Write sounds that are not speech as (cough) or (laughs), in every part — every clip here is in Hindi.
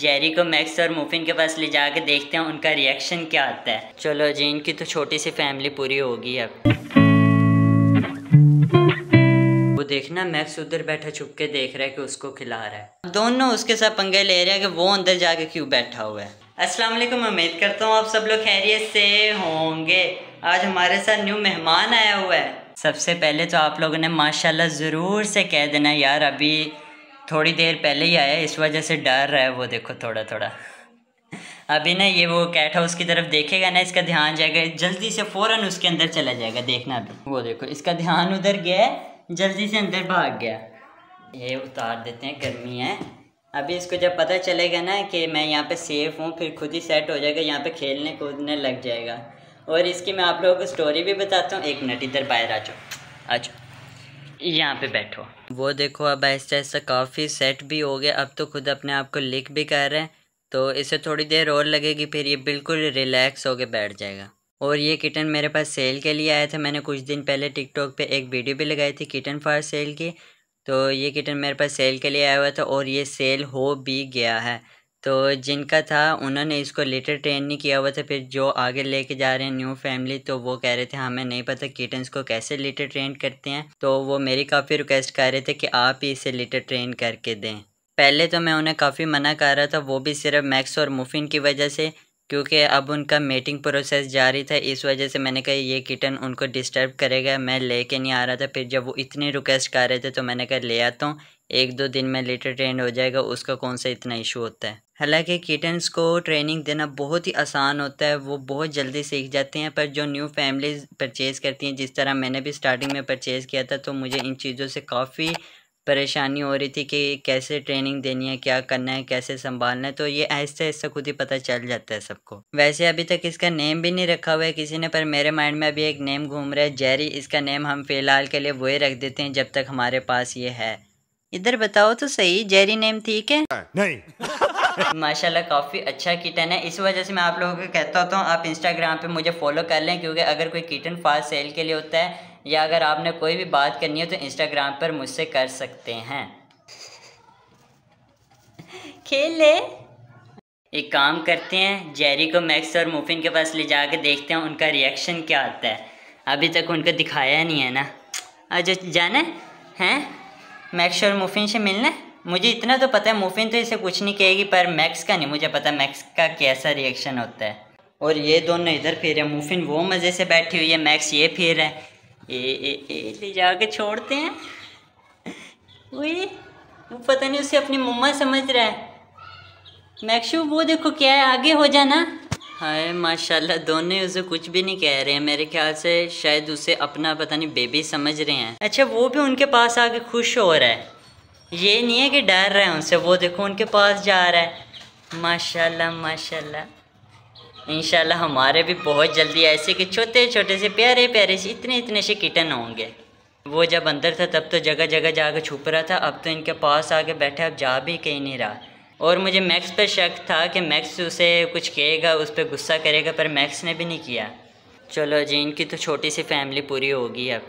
जेरी को मैक्स और मुफिन के पास ले जाके देखते हैं उनका रिएक्शन क्या आता है चलो जी इनकी तो छोटी सी फैमिली पूरी होगी अब वो देखना मैक्स उधर बैठा छुप के देख रहा है कि उसको खिला रहा है दोनों उसके साथ पंगे ले रहे हैं कि वो अंदर जाके क्यों बैठा हुआ है अस्सलाम वालेकुम उम्मीद करता हूँ आप सब लोग खैरियत से होंगे आज हमारे साथ न्यू मेहमान आया हुआ है सबसे पहले तो आप लोगों ने माशाल्लाह ज़रूर से कह देना यार अभी थोड़ी देर पहले ही आया इस वजह से डर रहा है वो देखो थोड़ा थोड़ा अभी ना ये वो कैट हाउस की तरफ देखेगा ना इसका ध्यान जाएगा जल्दी से फ़ौरन उसके अंदर चला जाएगा देखना अभी वो देखो इसका ध्यान उधर गया जल्दी से अंदर भाग गया ये उतार देते हैं गर्मी है अभी इसको जब पता चलेगा ना कि मैं यहाँ पे सेफ़ हूँ फिर खुद ही सेट हो जाएगा यहाँ पे खेलने कूदने लग जाएगा और इसकी मैं आप लोगों को स्टोरी भी बताता हूँ एक मिनट इधर बाहर आ जाओ आ जाओ यहाँ पे बैठो वो देखो अब ऐसा ऐसा काफ़ी सेट भी हो गया अब तो खुद अपने आप को लिख भी कर रहे हैं तो इसे थोड़ी देर और लगेगी फिर ये बिल्कुल रिलैक्स होके बैठ जाएगा और ये किटन मेरे पास सेल के लिए आया था मैंने कुछ दिन पहले टिकटॉक पे एक वीडियो भी लगाई थी किटन फॉर सेल की तो ये किटन मेरे पास सेल के लिए आया हुआ था और ये सेल हो भी गया है तो जिनका था उन्होंने इसको लेटर ट्रेन नहीं किया हुआ था फिर जो आगे लेके जा रहे हैं न्यू फैमिली तो वो कह रहे थे हमें नहीं पता किटन्स को कैसे लेटर ट्रेन करते हैं तो वो मेरी काफ़ी रिक्वेस्ट कर रहे थे कि आप ही इसे लेटर ट्रेन करके दें पहले तो मैं उन्हें काफ़ी मना कर रहा था वो भी सिर्फ मैक्स और मुफिन की वजह से क्योंकि अब उनका मेटिंग प्रोसेस जारी था इस वजह से मैंने कहा ये किटन उनको डिस्टर्ब करेगा मैं लेके नहीं आ रहा था फिर जब वो इतनी रिक्वेस्ट कर रहे थे तो मैंने कहा ले आता हूँ एक दो दिन में लेटर ट्रेंड हो जाएगा उसका कौन सा इतना इशू होता है हालांकि किटन्स को ट्रेनिंग देना बहुत ही आसान होता है वो बहुत जल्दी सीख जाते हैं पर जो न्यू फैमिलीज़ परचेज़ करती हैं जिस तरह मैंने भी स्टार्टिंग में परचेज़ किया था तो मुझे इन चीज़ों से काफ़ी परेशानी हो रही थी कि कैसे ट्रेनिंग देनी है क्या करना है कैसे संभालना है तो ये ऐसे ऐसे खुद ही पता चल जाता है सबको वैसे अभी तक इसका नेम भी नहीं रखा हुआ है किसी ने पर मेरे माइंड में अभी एक नेम घूम रहा है जेरी इसका नेम हम फ़िलहाल के लिए वही रख देते हैं जब तक हमारे पास ये है इधर बताओ तो सही जेरी नेम ठीक है नहीं (laughs) माशाल्लाह काफ़ी अच्छा कीटन है इस वजह से मैं आप लोगों को कहता होता तो हूँ आप इंस्टाग्राम पे मुझे फॉलो कर लें क्योंकि अगर कोई कीटन फास्ट सेल के लिए होता है या अगर आपने कोई भी बात करनी हो तो इंस्टाग्राम पर मुझसे कर सकते हैं खेल ले एक काम करते हैं जेरी को मैक्स और मुफिन के पास ले जा कर देखते हैं उनका रिएक्शन क्या आता है अभी तक उनको दिखाया नहीं है ना अच्छा जाना है मैक्स और मुफिन से मिलना है मुझे इतना तो पता है मुफिन तो इसे कुछ नहीं कहेगी पर मैक्स का नहीं मुझे पता मैक्स का कैसा रिएक्शन होता है और ये दोनों इधर फिर है मुफिन वो मज़े से बैठी हुई है मैक्स ये फिर है ए, ए, ए ले जाके छोड़ते हैं वही वो पता नहीं उसे अपनी मम्मा समझ रहा है मैक्शू वो देखो क्या है आगे हो जाना हाय माशाल्लाह दोनों उसे कुछ भी नहीं कह रहे हैं मेरे ख्याल से शायद उसे अपना पता नहीं बेबी समझ रहे हैं अच्छा वो भी उनके पास आके खुश हो रहा है ये नहीं है कि डर रहे हैं उनसे वो देखो उनके पास जा रहा है माशाल्लाह माशाल्लाह इनशाला हमारे भी बहुत जल्दी ऐसे कि छोटे छोटे से प्यारे प्यारे से इतने इतने से किटन होंगे वो जब अंदर था तब तो जगह जगह जाकर छुप रहा था अब तो इनके पास आके बैठे अब जा भी कहीं नहीं रहा और मुझे मैक्स पर शक था कि मैक्स उसे कुछ कहेगा उस पर गुस्सा करेगा पर मैक्स ने भी नहीं किया चलो जी इनकी तो छोटी सी फैमिली पूरी होगी अब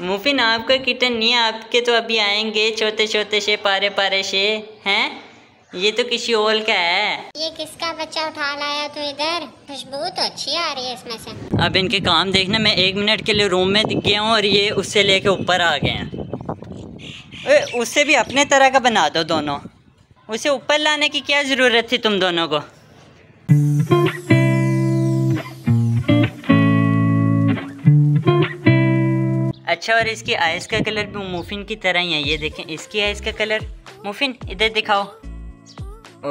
मुफिन आपका किटन नहीं आपके तो अभी आएंगे छोटे छोटे से पारे पारे से हैं ये तो किसी और का है ये किसका बच्चा उठा लाया तो इधर खुशबू तो अच्छी आ रही है इसमें से अब इनके काम देखना मैं एक मिनट के लिए रूम में दिख गया हूँ और ये उससे लेके ऊपर आ गए हैं उससे भी अपने तरह का बना दो दोनों उसे ऊपर लाने की क्या ज़रूरत थी तुम दोनों को अच्छा और इसकी आइस का कलर भी मुफिन की तरह ही है ये देखें इसकी आइस का कलर मुफिन इधर दिखाओ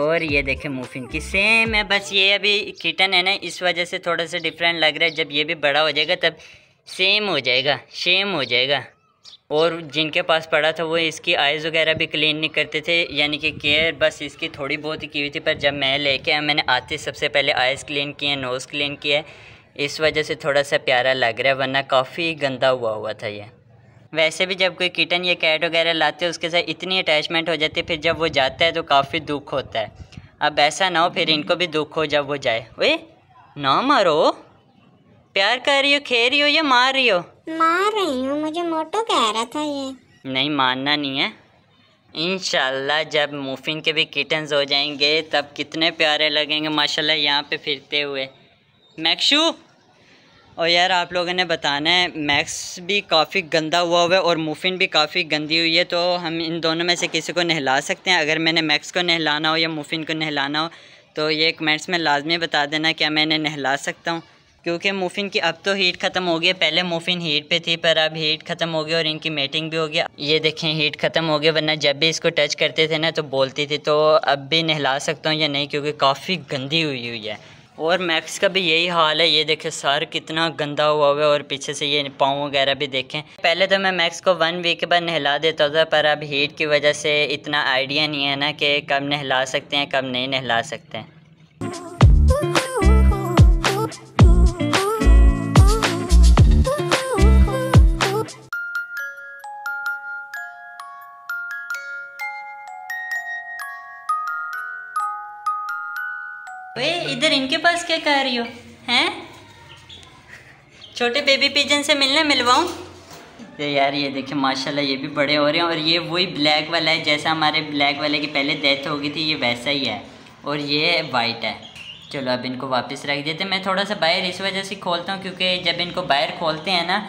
और ये देखें मुफिन की सेम है बस ये अभी किटन है ना इस वजह से थोड़ा सा डिफरेंट लग रहा है जब ये भी बड़ा हो जाएगा तब सेम हो जाएगा सेम हो जाएगा और जिनके पास पड़ा था वो इसकी आइज़ वगैरह भी क्लीन नहीं करते थे यानी कि केयर बस इसकी थोड़ी बहुत ही की हुई थी पर जब मैं लेके आया मैंने आते सबसे पहले आइज़ क्लीन किए नोज़ क्लीन किया इस वजह से थोड़ा सा प्यारा लग रहा है वरना काफ़ी गंदा हुआ हुआ था ये वैसे भी जब कोई किटन या कैट वगैरह लाते हैं उसके साथ इतनी अटैचमेंट हो जाती है फिर जब वो जाता है तो काफ़ी दुख होता है अब ऐसा ना हो फिर इनको भी दुख हो जब वो जाए वे ना मारो प्यार कर रही हो खे रही हो या मार रही हो मार रही हूँ मुझे मोटो कह रहा था ये नहीं मानना नहीं है इनशाला जब मुफिन के भी किटन्स हो जाएंगे तब कितने प्यारे लगेंगे माशाल्लाह यहाँ पे फिरते हुए मैक्शू और यार आप लोगों ने बताना है मैक्स भी काफ़ी गंदा हुआ हुआ है और मुफिन भी काफ़ी गंदी हुई है तो हम इन दोनों में से किसी को नहला सकते हैं अगर मैंने मैक्स को नहलाना हो या मुफिन को नहलाना हो तो ये कमेंट्स में लाजमी बता देना क्या मैं इन्हें नहला सकता हूँ क्योंकि मुफिन की अब तो हीट ख़त्म हो गई पहले मुफिन हीट पे थी पर अब हीट ख़त्म हो गई और इनकी मेटिंग भी हो गया ये देखें हीट ख़त्म हो गया वरना जब भी इसको टच करते थे ना तो बोलती थी तो अब भी नहला सकता हूँ या नहीं क्योंकि काफ़ी गंदी हुई हुई है और मैक्स का भी यही हाल है ये देखें सर कितना गंदा हुआ हुआ है और पीछे से ये पाँव वगैरह भी देखें पहले तो मैं मैक्स को वन वीक के बाद नहला देता था पर अब हीट की वजह से इतना आइडिया नहीं है ना कि कब नहला सकते हैं कब नहीं नहला सकते हैं के पास क्या कह रही हो हैं छोटे बेबी पिजन से मिलने मिलवाऊँ तो यार ये देखिए माशाल्लाह ये भी बड़े हो रहे हैं और ये वही ब्लैक वाला है जैसा हमारे ब्लैक वाले की पहले डेथ हो गई थी ये वैसा ही है और ये वाइट है चलो अब इनको वापस रख देते मैं थोड़ा सा बाहर इस वजह से खोलता हूँ क्योंकि जब इनको बाहर खोलते हैं ना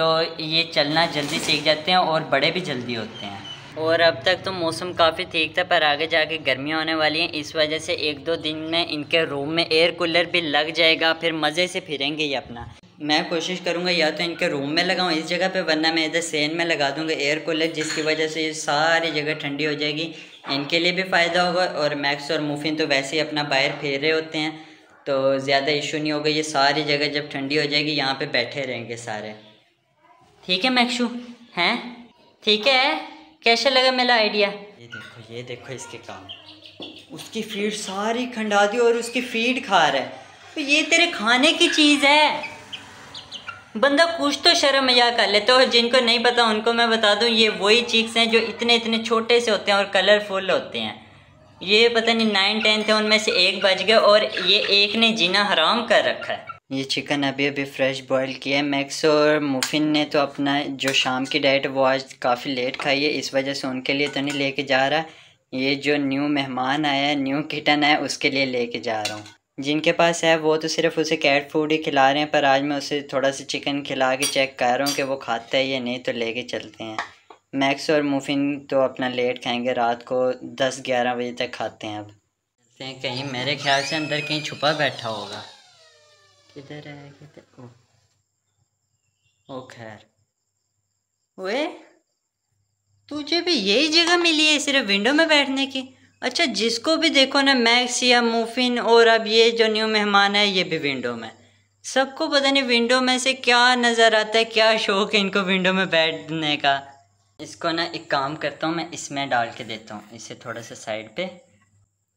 तो ये चलना जल्दी सीख जाते हैं और बड़े भी जल्दी होते हैं और अब तक तो मौसम काफ़ी ठीक था पर आगे जाके गर्मी होने वाली है इस वजह से एक दो दिन में इनके रूम में एयर कूलर भी लग जाएगा फिर मज़े से फिरेंगे ये अपना मैं कोशिश करूँगा या तो इनके रूम में लगाऊँ इस जगह पे वरना मैं इधर सेन में लगा दूँगा एयर कूलर जिसकी वजह से ये सारी जगह ठंडी हो जाएगी इनके लिए भी फ़ायदा होगा और मैक्स और मुफिन तो वैसे ही अपना बाहर फेर रहे होते हैं तो ज़्यादा इशू नहीं होगा ये सारी जगह जब ठंडी हो जाएगी यहाँ पर बैठे रहेंगे सारे ठीक है मैक्शू हैं ठीक है कैसा लगा मेरा आइडिया ये देखो ये देखो इसके काम उसकी फीड सारी खंडा दी और उसकी फीड खा रहा है तो ये तेरे खाने की चीज़ है बंदा कुछ तो शर्म मजाक कर लेते हो जिनको नहीं पता उनको मैं बता दूं ये वही चीक्स हैं जो इतने इतने छोटे से होते हैं और कलरफुल होते हैं ये पता नहीं नाइन टेंथ है उनमें से एक बज गए और ये एक ने जीना हराम कर रखा है ये चिकन अभी अभी फ्रेश बॉईल किया है मैक्स और मुफिन ने तो अपना जो शाम की डाइट वो आज काफ़ी लेट खाई है इस वजह से उनके लिए तो नहीं लेके जा रहा ये जो न्यू मेहमान आया है न्यू किटन है उसके लिए लेके जा रहा हूँ जिनके पास है वो तो सिर्फ उसे कैट फूड ही खिला रहे हैं पर आज मैं उसे थोड़ा सा चिकन खिला के चेक कर रहा हूँ कि वो खाता है या नहीं तो लेके चलते हैं मैक्स और मुफिन तो अपना लेट खाएँगे रात को दस ग्यारह बजे तक खाते हैं अब कहीं मेरे ख्याल से अंदर कहीं छुपा बैठा होगा किधर है किधर ओ ओ खैर ओए तुझे भी यही जगह मिली है सिर्फ विंडो में बैठने की अच्छा जिसको भी देखो ना मैक्स या मूफिन और अब ये जो न्यू मेहमान है ये भी विंडो में सबको पता नहीं विंडो में से क्या नज़र आता है क्या शौक है इनको विंडो में बैठने का इसको ना एक काम करता हूँ मैं इसमें डाल के देता हूँ इसे थोड़ा सा साइड पे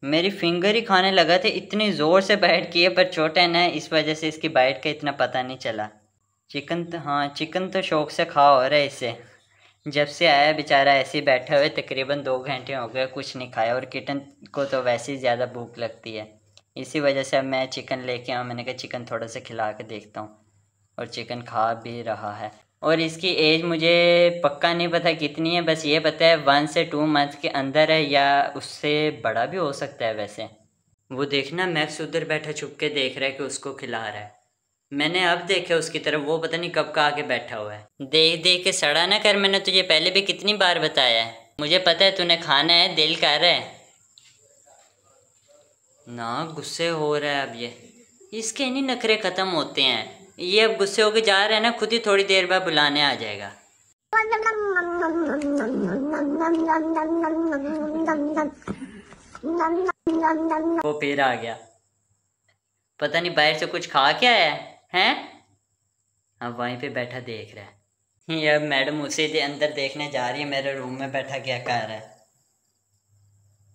मेरी फिंगर ही खाने लगा थे इतनी ज़ोर से बाइट किए पर छोटे न इस वजह से इसकी बाइट का इतना पता नहीं चला चिकन तो हाँ चिकन तो शौक से खा हो रहा है इससे जब से आया बेचारा ऐसे ही बैठे हुए तकरीबन दो घंटे हो गए कुछ नहीं खाया और किटन को तो वैसे ही ज़्यादा भूख लगती है इसी वजह से अब मैं चिकन लेके आऊँ मैंने कहा चिकन थोड़ा सा खिला के देखता हूँ और चिकन खा भी रहा है और इसकी एज मुझे पक्का नहीं पता कितनी है बस ये पता है वन से टू मंथ के अंदर है या उससे बड़ा भी हो सकता है वैसे वो देखना मैक्स उधर बैठा छुप के देख रहा है कि उसको खिला रहा है मैंने अब देखा उसकी तरफ वो पता नहीं कब का आके बैठा हुआ है देख देख के सड़ा ना कर मैंने तुझे पहले भी कितनी बार बताया है मुझे पता है तूने खाना है दिल कर रहा है ना गुस्से हो रहा है अब ये इसके नहीं नखरे ख़त्म होते हैं ये अब गुस्से होके जा रहे हैं ना खुद ही थोड़ी देर बाद बुलाने आ जाएगा वो फिर आ गया पता नहीं बाहर से कुछ खा के आया है हैं अब वहीं पे बैठा देख रहा है ये अब मैडम उसे दे अंदर देखने जा रही है मेरे रूम में बैठा क्या कर रहा है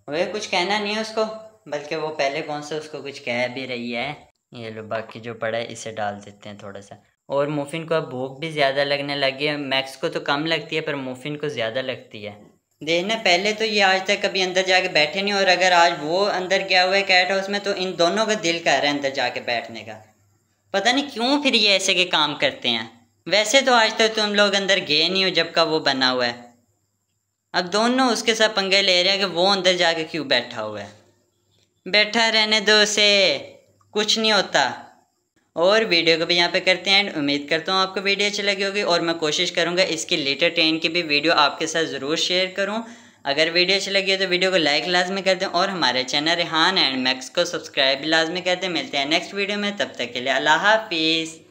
वह कुछ कहना नहीं है उसको बल्कि वो पहले कौन से उसको कुछ कह भी रही है ये लो बाकी जो पड़ा है इसे डाल देते हैं थोड़ा सा और मुफिन को अब भूख भी ज़्यादा लगने लगी है मैक्स को तो कम लगती है पर मुफिन को ज़्यादा लगती है देखना पहले तो ये आज तक कभी अंदर जाके बैठे नहीं और अगर आज वो अंदर गया हुआ है कैट हाउस में तो इन दोनों का दिल कर रहा है अंदर जाके बैठने का पता नहीं क्यों फिर ये ऐसे के काम करते हैं वैसे तो आज तक तुम तो लोग अंदर गए नहीं हो जब का वो बना हुआ है अब दोनों उसके साथ पंगे ले रहे हैं कि वो अंदर जाके क्यों बैठा हुआ है बैठा रहने दो उसे कुछ नहीं होता और वीडियो को भी यहाँ पे करते हैं एंड उम्मीद करता हूँ आपको वीडियो अच्छी लगी होगी और मैं कोशिश करूँगा इसकी लेटर ट्रेन की भी वीडियो आपके साथ ज़रूर शेयर करूँ अगर वीडियो अच्छी लगी हो तो वीडियो को लाइक लाजमी कर दें और हमारे चैनल रिहान एंड मैक्स को सब्सक्राइब भी लाजमी कर दें मिलते हैं नेक्स्ट वीडियो में तब तक के लिए अल्लाह हाफिज़